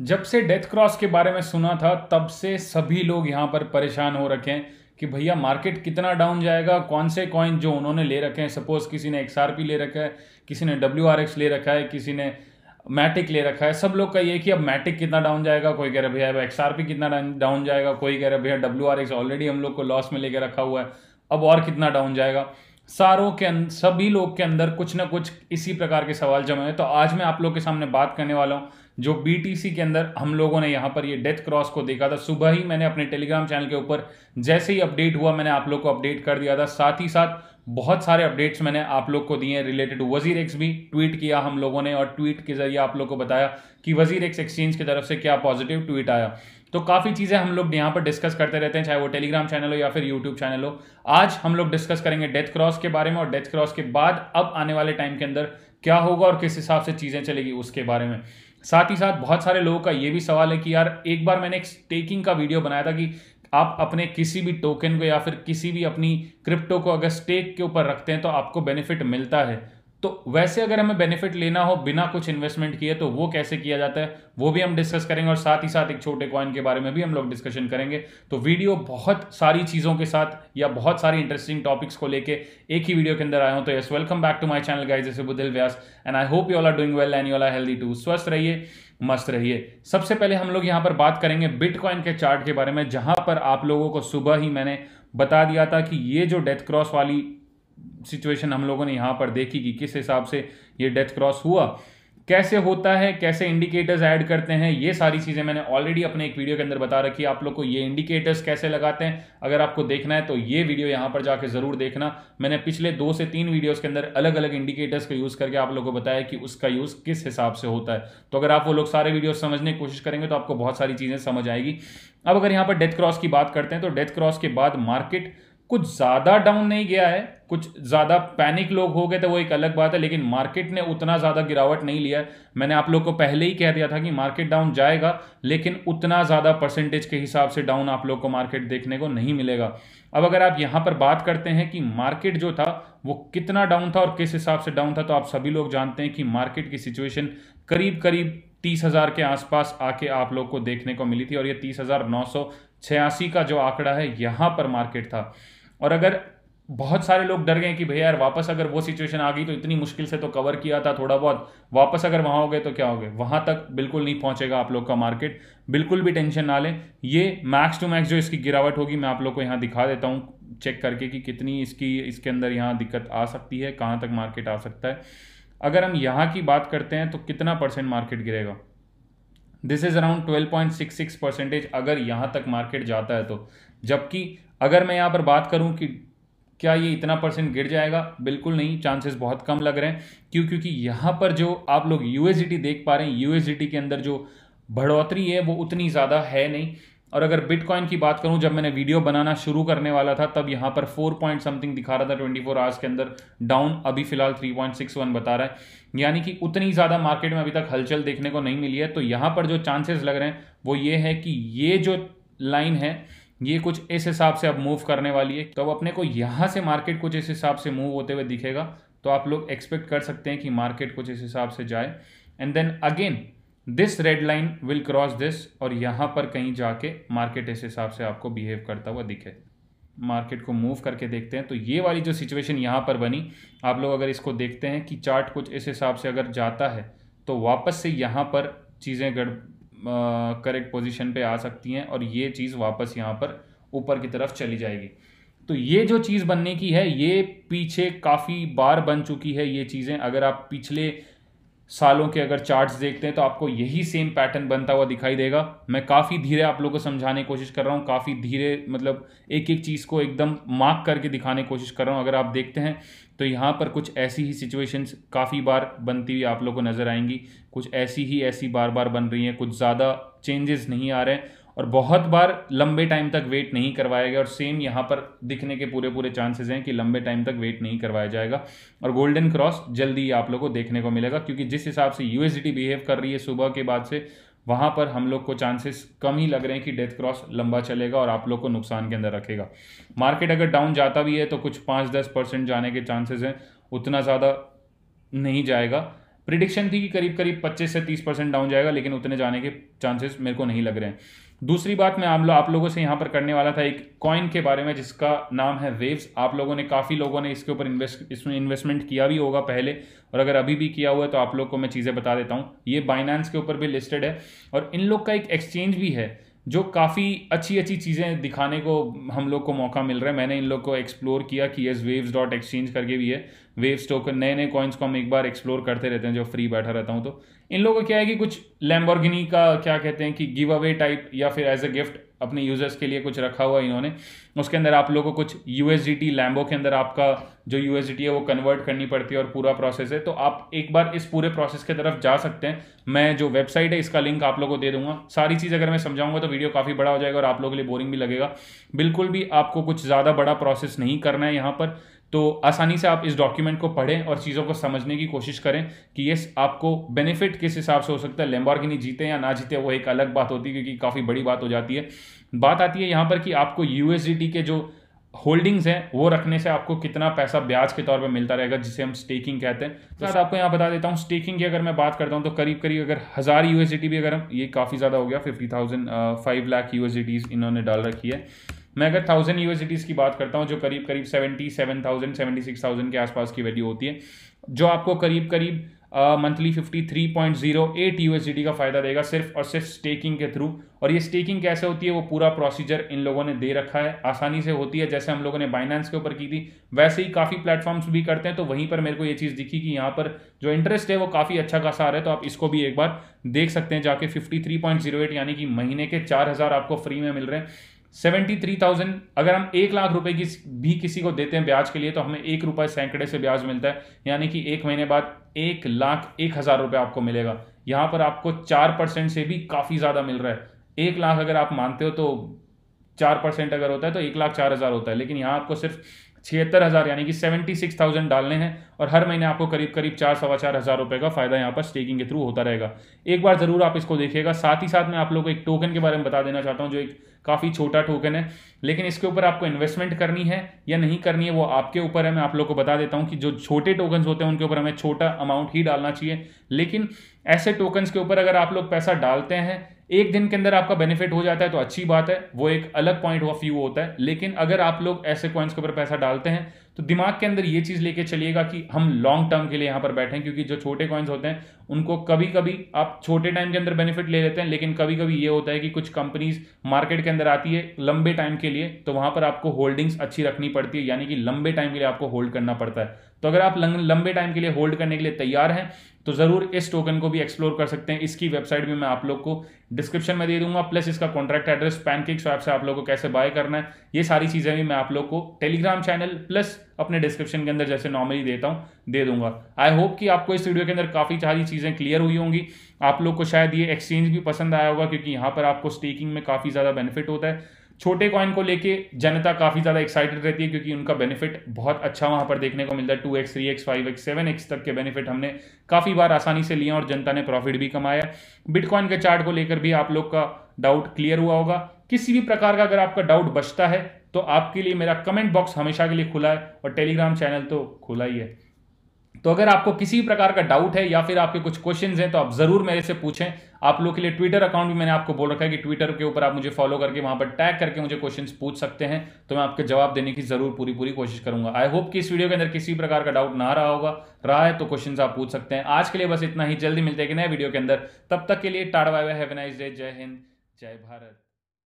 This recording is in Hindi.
जब से डेथ क्रॉस के बारे में सुना था तब से सभी लोग यहाँ पर परेशान हो रखे हैं कि भैया मार्केट कितना डाउन जाएगा कौन से कॉइन जो उन्होंने ले रखे हैं सपोज़ किसी ने एक्स ले रखा है किसी ने डब्ल्यू ले रखा है किसी ने मैटिक ले रखा है सब लोग का ये कि अब मैटिक कितना डाउन जाएगा कोई कह रहा भैया अब एक्स कितना डाउन जाएगा कोई कह रहा भैया डब्ल्यू ऑलरेडी हम लोग को लॉस में लेके रखा हुआ है अब और कितना डाउन जाएगा सारों के अं-, सभी लोग के अंदर कुछ ना कुछ इसी प्रकार के सवाल जमे हैं तो आज मैं आप लोग के सामने बात करने वाला हूँ जो बीटीसी के अंदर हम लोगों ने यहाँ पर ये डेथ क्रॉस को देखा था सुबह ही मैंने अपने टेलीग्राम चैनल के ऊपर जैसे ही अपडेट हुआ मैंने आप लोग को अपडेट कर दिया था साथ ही साथ बहुत सारे अपडेट्स मैंने आप लोग को दिए हैं रिलेटेड वजीर एक्स भी ट्वीट किया हम लोगों ने और ट्वीट के जरिए आप लोग को बताया कि वजीर एक्स एक्सचेंज की तरफ से क्या पॉजिटिव ट्वीट आया तो काफ़ी चीज़ें हम लोग यहाँ पर डिस्कस करते रहते हैं चाहे वो टेलीग्राम चैनल हो या फिर यूट्यूब चैनल हो आज हम लोग डिस्कस करेंगे डेथ क्रॉस के बारे में और डेथ क्रॉस के बाद अब आने वाले टाइम के अंदर क्या होगा और किस हिसाब से चीज़ें चलेगी उसके बारे में साथ ही साथ बहुत सारे लोगों का ये भी सवाल है कि यार एक बार मैंने एक स्टेकिंग का वीडियो बनाया था कि आप अपने किसी भी टोकन को या फिर किसी भी अपनी क्रिप्टो को अगर स्टेक के ऊपर रखते हैं तो आपको बेनिफिट मिलता है तो वैसे अगर हमें बेनिफिट लेना हो बिना कुछ इन्वेस्टमेंट किए तो वो कैसे किया जाता है वो भी हम डिस्कस करेंगे और साथ ही साथ एक छोटे कॉइन के बारे में भी हम लोग डिस्कशन करेंगे तो वीडियो बहुत सारी चीज़ों के साथ या बहुत सारी इंटरेस्टिंग टॉपिक्स को लेके एक ही वीडियो के अंदर आया हूं तो yes welcome back to my channel guys Budil Vyas and I hope you all are doing well and you all are healthy too स्वस्थ रहिए मस्त रहिए सबसे पहले हम लोग यहाँ पर बात करेंगे बिटकॉइन के चार्ट के बारे में जहाँ पर आप लोगों को सुबह ही मैंने बता दिया था कि ये जो डेथ क्रॉस वाली सिचुएशन हम लोगों ने यहाँ पर देखी कि किस हिसाब से ये डेथ क्रॉस हुआ कैसे होता है कैसे इंडिकेटर्स ऐड करते हैं ये सारी चीज़ें मैंने ऑलरेडी अपने एक वीडियो के अंदर बता रखी है आप लोग को ये इंडिकेटर्स कैसे लगाते हैं अगर आपको देखना है तो ये वीडियो यहाँ पर जाके ज़रूर देखना मैंने पिछले दो से तीन वीडियोस के अंदर अलग अलग इंडिकेटर्स का यूज़ करके आप लोग को बताया कि उसका यूज़ किस हिसाब से होता है तो अगर आप वो लोग सारे वीडियो समझने की कोशिश करेंगे तो आपको बहुत सारी चीज़ें समझ आएगी अब अगर यहाँ पर डेथ क्रॉस की बात करते हैं तो डेथ क्रॉस के बाद मार्केट कुछ ज़्यादा डाउन नहीं गया है कुछ ज़्यादा पैनिक लोग हो गए तो वो एक अलग बात है लेकिन मार्केट ने उतना ज़्यादा गिरावट नहीं लिया है मैंने आप लोग को पहले ही कह दिया था कि मार्केट डाउन जाएगा लेकिन उतना ज़्यादा परसेंटेज के हिसाब से डाउन आप लोग को मार्केट देखने को नहीं मिलेगा अब अगर आप यहाँ पर बात करते हैं कि मार्केट जो था वो कितना डाउन था और किस हिसाब से डाउन था तो आप सभी लोग जानते हैं कि मार्केट की सिचुएशन करीब करीब तीस हज़ार के आसपास आके आप लोग को देखने को मिली थी और ये तीस हज़ार नौ सौ छियासी का जो आंकड़ा है यहाँ पर मार्केट था और अगर बहुत सारे लोग डर गए कि भैया यार वापस अगर वो सिचुएशन आ गई तो इतनी मुश्किल से तो कवर किया था थोड़ा बहुत वापस अगर वहाँ हो गए तो क्या हो गए वहाँ तक बिल्कुल नहीं पहुँचेगा आप लोग का मार्केट बिल्कुल भी टेंशन ना लें ये मैक्स टू मैक्स जो इसकी गिरावट होगी मैं आप लोग को यहाँ दिखा देता हूँ चेक करके कि कितनी इसकी इसके अंदर यहाँ दिक्कत आ सकती है कहाँ तक मार्केट आ सकता है अगर हम यहाँ की बात करते हैं तो कितना परसेंट मार्केट गिरेगा this is around twelve point six six percentage अगर यहाँ तक मार्केट जाता है तो जबकि अगर मैं यहाँ पर बात करूँ कि क्या ये इतना परसेंट गिर जाएगा बिल्कुल नहीं चांसेस बहुत कम लग रहे हैं क्यों क्योंकि यहाँ पर जो आप लोग यूएसडी देख पा रहे हैं यूएसडी के अंदर जो बढ़ोतरी है वो उतनी ज़्यादा है नहीं और अगर बिटकॉइन की बात करूं जब मैंने वीडियो बनाना शुरू करने वाला था तब यहाँ पर फोर पॉइंट समथिंग दिखा रहा था ट्वेंटी फोर आवर्स के अंदर डाउन अभी फिलहाल थ्री पॉइंट सिक्स वन बता रहा है यानी कि उतनी ज़्यादा मार्केट में अभी तक हलचल देखने को नहीं मिली है तो यहाँ पर जो चांसेस लग रहे हैं वो ये है कि ये जो लाइन है ये कुछ इस हिसाब से अब मूव करने वाली है तो अब अपने को यहाँ से मार्केट कुछ इस हिसाब से मूव होते हुए दिखेगा तो आप लोग एक्सपेक्ट कर सकते हैं कि मार्केट कुछ इस हिसाब से जाए and then again this red line will cross this और यहाँ पर कहीं जाके मार्केट इस हिसाब से आपको बिहेव करता हुआ दिखे मार्केट को मूव करके देखते हैं तो ये वाली जो सिचुएशन यहाँ पर बनी आप लोग अगर इसको देखते हैं कि चार्ट कुछ इस हिसाब से अगर जाता है तो वापस से यहाँ पर चीज़ें गड़ करेक्ट पोजिशन पे आ सकती हैं और ये चीज़ वापस यहाँ पर ऊपर की तरफ चली जाएगी तो ये जो चीज़ बनने की है ये पीछे काफ़ी बार बन चुकी है ये चीज़ें अगर आप पिछले सालों के अगर चार्ट्स देखते हैं तो आपको यही सेम पैटर्न बनता हुआ दिखाई देगा मैं काफ़ी धीरे आप लोगों को समझाने की कोशिश कर रहा हूँ काफ़ी धीरे मतलब एक एक चीज़ को एकदम मार्क करके दिखाने की कोशिश कर रहा हूँ अगर आप देखते हैं तो यहाँ पर कुछ ऐसी ही सिचुएशंस काफ़ी बार बनती हुई आप लोगों को नज़र आएंगी कुछ ऐसी ही ऐसी बार बार बन रही हैं कुछ ज़्यादा चेंजेस नहीं आ रहे हैं और बहुत बार लंबे टाइम तक वेट नहीं करवाया गया और सेम यहाँ पर दिखने के पूरे पूरे चांसेस हैं कि लंबे टाइम तक वेट नहीं करवाया जाएगा और गोल्डन क्रॉस जल्दी आप लोग को देखने को मिलेगा क्योंकि जिस हिसाब से यूएसडी बिहेव कर रही है सुबह के बाद से वहाँ पर हम लोग को चांसेस कम ही लग रहे हैं कि डेथ क्रॉस लंबा चलेगा और आप लोग को नुकसान के अंदर रखेगा मार्केट अगर डाउन जाता भी है तो कुछ पाँच दस परसेंट जाने के चांसेस हैं उतना ज़्यादा नहीं जाएगा प्रिडिक्शन थी कि करीब करीब 25 से 30 परसेंट डाउन जाएगा लेकिन उतने जाने के चांसेस मेरे को नहीं लग रहे हैं दूसरी बात मैं आप, लो, आप लोगों से यहाँ पर करने वाला था एक कॉइन के बारे में जिसका नाम है वेव्स आप लोगों ने काफ़ी लोगों ने इसके ऊपर इन्वेस्ट इसमें इन्वेस्टमेंट किया भी होगा पहले और अगर अभी भी किया हुआ है तो आप लोग को मैं चीज़ें बता देता हूँ ये बाइनांस के ऊपर भी लिस्टेड है और इन लोग का एक एक्सचेंज भी है जो काफ़ी अच्छी अच्छी चीज़ें दिखाने को हम लोग को मौका मिल रहा है मैंने इन लोग को एक्सप्लोर किया कि यस वेव्स डॉट एक्सचेंज करके भी है वेव्स टोकन नए नए कॉइन्स को हम एक बार एक्सप्लोर करते रहते हैं जो फ्री बैठा रहता हूँ तो इन लोगों का क्या है कि कुछ लैम्बोर्गिनी का क्या कहते हैं कि गिव अवे टाइप या फिर एज अ गिफ्ट अपने यूज़र्स के लिए कुछ रखा हुआ इन्होंने उसके अंदर आप लोगों को कुछ यू एस लैम्बो के अंदर आपका जो यू एस है वो कन्वर्ट करनी पड़ती है और पूरा प्रोसेस है तो आप एक बार इस पूरे प्रोसेस की तरफ जा सकते हैं मैं जो वेबसाइट है इसका लिंक आप लोगों को दे दूंगा सारी चीज़ अगर मैं समझाऊंगा तो वीडियो काफ़ी बड़ा हो जाएगा और आप लोगों के लिए बोरिंग भी लगेगा बिल्कुल भी आपको कुछ ज़्यादा बड़ा प्रोसेस नहीं करना है यहाँ पर तो आसानी से आप इस डॉक्यूमेंट को पढ़ें और चीज़ों को समझने की कोशिश करें कि ये आपको बेनिफिट किस हिसाब से हो सकता है लेम्बॉर्गिनी जीते या ना जीते वो एक अलग बात होती है क्योंकि काफ़ी बड़ी बात हो जाती है बात आती है यहाँ पर कि आपको यू के जो होल्डिंग्स हैं वो रखने से आपको कितना पैसा ब्याज के तौर पर मिलता रहेगा जिसे हम स्टेकिंग कहते हैं तो साथ आपको यहाँ बता देता हूँ स्टेकिंग की अगर मैं बात करता हूँ तो करीब करीब अगर हज़ार यू भी अगर हम ये काफ़ी ज़्यादा हो गया फिफ्टी थाउजेंड फाइव लाख यू इन्होंने डाल रखी है मैं अगर थाउजेंड यूएसडीज की बात करता हूँ जो करीब करीब seventy seven thousand seventy six thousand के आसपास की वैल्यू होती है जो आपको करीब करीब monthly fifty three point zero eight U S का फायदा देगा सिर्फ और सिर्फ स्टेकिंग के थ्रू और ये स्टेकिंग कैसे होती है वो पूरा प्रोसीजर इन लोगों ने दे रखा है आसानी से होती है जैसे हम लोगों ने बाइनेंस के ऊपर की थी वैसे ही काफ़ी प्लेटफॉर्म्स भी करते हैं तो वहीं पर मेरे को ये चीज़ दिखी कि यहाँ पर जो इंटरेस्ट है वो काफ़ी अच्छा खासा आ रहा है तो आप इसको भी एक बार देख सकते हैं जाके fifty three point zero eight यानी कि महीने के चार हज़ार आपको फ्री में मिल रहे हैं सेवेंटी थ्री थाउजेंड अगर हम एक लाख रुपए की भी किसी को देते हैं ब्याज के लिए तो हमें एक रुपए सैकड़े से ब्याज मिलता है यानी कि एक महीने बाद एक लाख एक हज़ार रुपये आपको मिलेगा यहां पर आपको चार परसेंट से भी काफ़ी ज़्यादा मिल रहा है एक लाख अगर आप मानते हो तो चार परसेंट अगर होता है तो एक लाख चार हज़ार होता है लेकिन यहाँ आपको सिर्फ छिहत्तर हज़ार यानी कि सेवेंटी सिक्स थाउजेंड डालने हैं और हर महीने आपको करीब करीब चार सवा चार हज़ार रुपये का फ़ायदा यहाँ पर स्टेकिंग के थ्रू होता रहेगा एक बार ज़रूर आप इसको देखिएगा साथ ही साथ मैं आप लोग को एक टोकन के बारे में बता देना चाहता हूँ जो एक काफ़ी छोटा टोकन है लेकिन इसके ऊपर आपको इन्वेस्टमेंट करनी है या नहीं करनी है वो आपके ऊपर है मैं आप लोग को बता देता हूँ कि जो छोटे टोकन्स होते हैं उनके ऊपर हमें छोटा अमाउंट ही डालना चाहिए लेकिन ऐसे टोकन्स के ऊपर अगर आप लोग पैसा डालते हैं एक दिन के अंदर आपका बेनिफिट हो जाता है तो अच्छी बात है वो एक अलग पॉइंट ऑफ व्यू होता है लेकिन अगर आप लोग ऐसे कॉइन्स के ऊपर पैसा डालते हैं तो दिमाग के अंदर ये चीज़ लेके चलिएगा कि हम लॉन्ग टर्म के लिए यहां पर बैठे हैं क्योंकि जो छोटे कॉइन्स होते हैं उनको कभी कभी आप छोटे टाइम के अंदर बेनिफिट ले लेते हैं लेकिन कभी कभी ये होता है कि कुछ कंपनीज मार्केट के अंदर आती है लंबे टाइम के लिए तो वहां पर आपको होल्डिंग्स अच्छी रखनी पड़ती है यानी कि लंबे टाइम के लिए आपको होल्ड करना पड़ता है तो अगर आप लंबे टाइम के लिए होल्ड करने के लिए तैयार हैं तो ज़रूर इस टोकन को भी एक्सप्लोर कर सकते हैं इसकी वेबसाइट भी मैं आप लोग को डिस्क्रिप्शन में दे दूंगा प्लस इसका कॉन्ट्रैक्ट एड्रेस पैनकेक स्वैप से आप लोग को कैसे बाय करना है ये सारी चीज़ें भी मैं आप लोग को टेलीग्राम चैनल प्लस अपने डिस्क्रिप्शन के अंदर जैसे नॉर्मली देता हूँ दे दूंगा आई होप कि आपको इस वीडियो के अंदर काफ़ी सारी चीज़ें क्लियर हुई होंगी आप लोग को शायद ये एक्सचेंज भी पसंद आया होगा क्योंकि यहाँ पर आपको स्टेकिंग में काफ़ी ज़्यादा बेनिफिट होता है छोटे कॉइन को लेके जनता काफ़ी ज़्यादा एक्साइटेड रहती है क्योंकि उनका बेनिफिट बहुत अच्छा वहां पर देखने को मिलता है two X three X five X seven X तक के बेनिफिट हमने काफ़ी बार आसानी से लिए और जनता ने प्रॉफिट भी कमाया बिटकॉइन के चार्ट को लेकर भी आप लोग का डाउट क्लियर हुआ होगा किसी भी प्रकार का अगर आपका डाउट बचता है तो आपके लिए मेरा कमेंट बॉक्स हमेशा के लिए खुला है और टेलीग्राम चैनल तो खुला ही है तो अगर आपको किसी भी प्रकार का डाउट है या फिर आपके कुछ क्वेश्चंस हैं तो आप ज़रूर मेरे से पूछें आप लोग के लिए ट्विटर अकाउंट भी मैंने आपको बोल रखा है कि ट्विटर के ऊपर आप मुझे फॉलो करके वहाँ पर टैग करके मुझे क्वेश्चन पूछ सकते हैं तो मैं आपके जवाब देने की जरूर पूरी पूरी कोशिश करूंगा आई होप कि इस वीडियो के अंदर किसी प्रकार का डाउट ना रहा होगा रहा है तो क्वेश्चन आप पूछ सकते हैं आज के लिए बस इतना ही जल्दी मिलते हैं कि नए वीडियो के अंदर तब तक के लिए टाड़ वाई हैव नाइस डे जय हिंद जय भारत